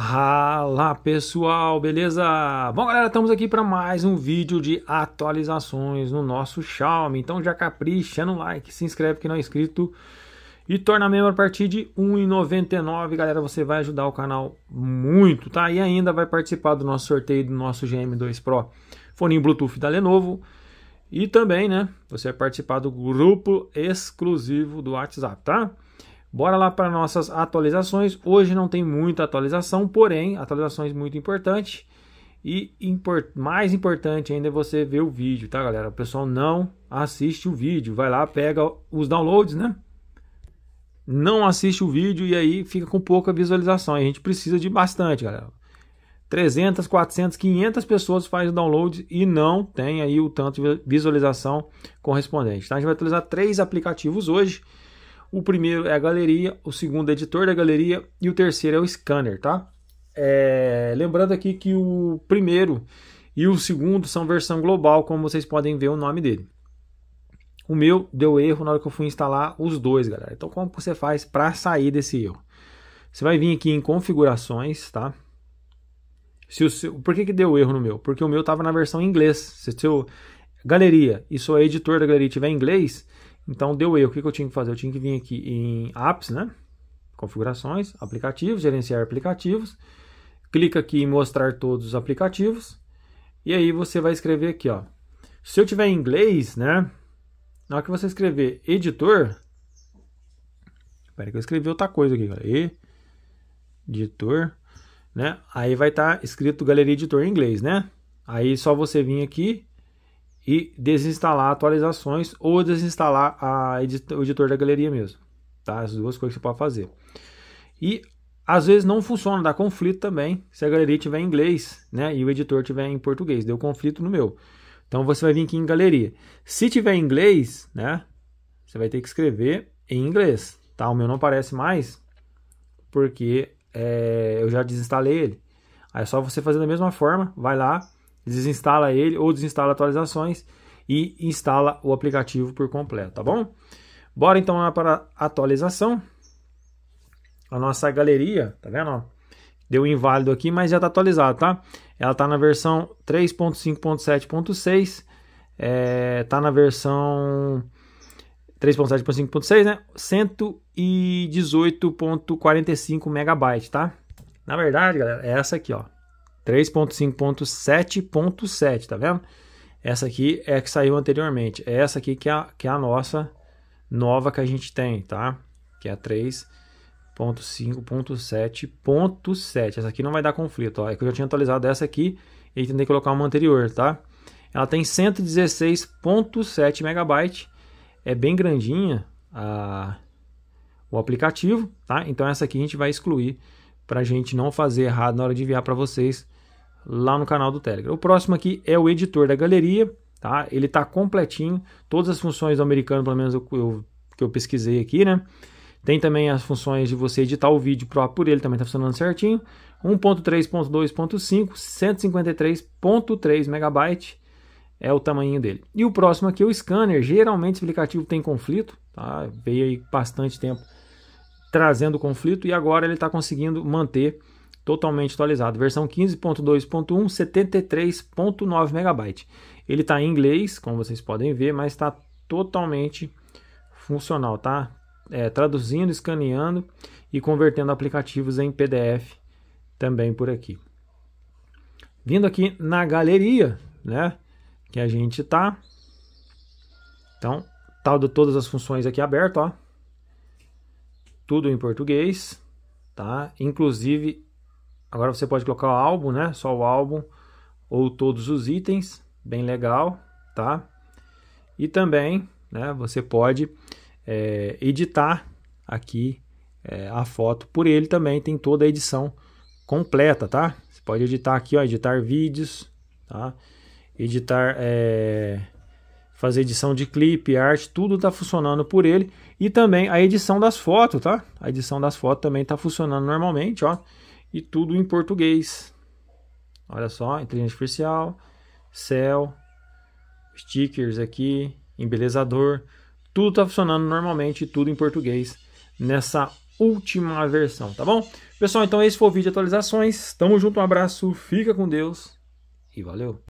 Fala pessoal, beleza? Bom galera, estamos aqui para mais um vídeo de atualizações no nosso Xiaomi. Então já capricha no like, se inscreve que não é inscrito e torna membro a partir de 1,99. Galera, você vai ajudar o canal muito, tá? E ainda vai participar do nosso sorteio do nosso GM2 Pro, fone Bluetooth da Lenovo. E também, né, você vai participar do grupo exclusivo do WhatsApp, tá? Bora lá para nossas atualizações. Hoje não tem muita atualização, porém, atualizações muito importantes. E import, mais importante ainda é você ver o vídeo, tá, galera? O pessoal não assiste o vídeo. Vai lá, pega os downloads, né? Não assiste o vídeo e aí fica com pouca visualização. a gente precisa de bastante, galera. 300, 400, 500 pessoas fazem download e não tem aí o tanto de visualização correspondente. Tá? A gente vai utilizar três aplicativos hoje. O primeiro é a galeria, o segundo é o editor da galeria e o terceiro é o scanner, tá? É, lembrando aqui que o primeiro e o segundo são versão global, como vocês podem ver o nome dele. O meu deu erro na hora que eu fui instalar os dois, galera. Então, como você faz para sair desse erro? Você vai vir aqui em configurações, tá? Se o seu, por que, que deu erro no meu? Porque o meu estava na versão em inglês. Se o seu galeria e sou editor da galeria tiver em inglês, então deu erro. O que, eu tinha que fazer? Eu tinha que vir aqui em apps, né? Configurações, aplicativos, gerenciar aplicativos. Clica aqui em mostrar todos os aplicativos. E aí você vai escrever aqui, ó. Se eu tiver em inglês, né? Na hora que você escrever editor, Espera que eu escrevi outra coisa aqui, galera. Editor, né? Aí vai estar tá escrito galeria editor em inglês, né? Aí só você vir aqui e desinstalar atualizações ou desinstalar a o editor da galeria mesmo. Tá? As duas coisas que você pode fazer. E às vezes não funciona, dá conflito também se a galeria tiver em inglês né, e o editor tiver em português. Deu conflito no meu. Então você vai vir aqui em galeria. Se tiver em inglês, né, você vai ter que escrever em inglês. Tá? O meu não aparece mais porque é, eu já desinstalei ele. Aí é só você fazer da mesma forma, vai lá, desinstala ele ou desinstala atualizações e instala o aplicativo por completo, tá bom? Bora então lá para atualização. A nossa galeria, tá vendo? Deu inválido aqui, mas já está atualizado, tá? Ela está na versão 3.5.7.6, está é, tá na versão 3.7.5.6, né? 118.45 megabytes, tá? Na verdade, galera, é essa aqui, ó. 3.5.7.7, tá vendo? Essa aqui é a que saiu anteriormente. É essa aqui que é a, que é a nossa nova que a gente tem, tá? Que é a 3.5.7.7. Essa aqui não vai dar conflito, ó. É que eu já tinha atualizado essa aqui e tentei colocar uma anterior, tá? Ela tem 116.7 megabyte. É bem grandinha a, o aplicativo, tá? Então essa aqui a gente vai excluir para a gente não fazer errado na hora de enviar para vocês lá no canal do Telegram. O próximo aqui é o editor da galeria, tá? Ele está completinho, todas as funções do americano, pelo menos eu, eu, que eu pesquisei aqui, né? Tem também as funções de você editar o vídeo próprio por ele, também está funcionando certinho. 1.3.2.5, 153.3 megabyte é o tamanho dele. E o próximo aqui é o scanner. Geralmente esse aplicativo tem conflito, tá? Veio aí bastante tempo trazendo conflito e agora ele está conseguindo manter totalmente atualizado, versão 15.2.1, 73.9 MB. Ele está em inglês, como vocês podem ver, mas está totalmente funcional, tá? É, traduzindo, escaneando e convertendo aplicativos em PDF também por aqui. Vindo aqui na galeria, né? Que a gente tá. Então, tal tá de todas as funções aqui aberto, ó. Tudo em português, tá? Inclusive Agora você pode colocar o álbum, né? Só o álbum ou todos os itens, bem legal, tá? E também, né? Você pode é, editar aqui é, a foto por ele também tem toda a edição completa, tá? Você pode editar aqui, ó, editar vídeos, tá? Editar, é, fazer edição de clipe, arte, tudo tá funcionando por ele e também a edição das fotos, tá? A edição das fotos também tá funcionando normalmente, ó e tudo em português. Olha só, inteligência artificial, céu, stickers aqui, embelezador, tudo está funcionando normalmente, tudo em português nessa última versão, tá bom? Pessoal, então esse foi o vídeo de atualizações. Tamo junto, um abraço, fica com Deus e valeu!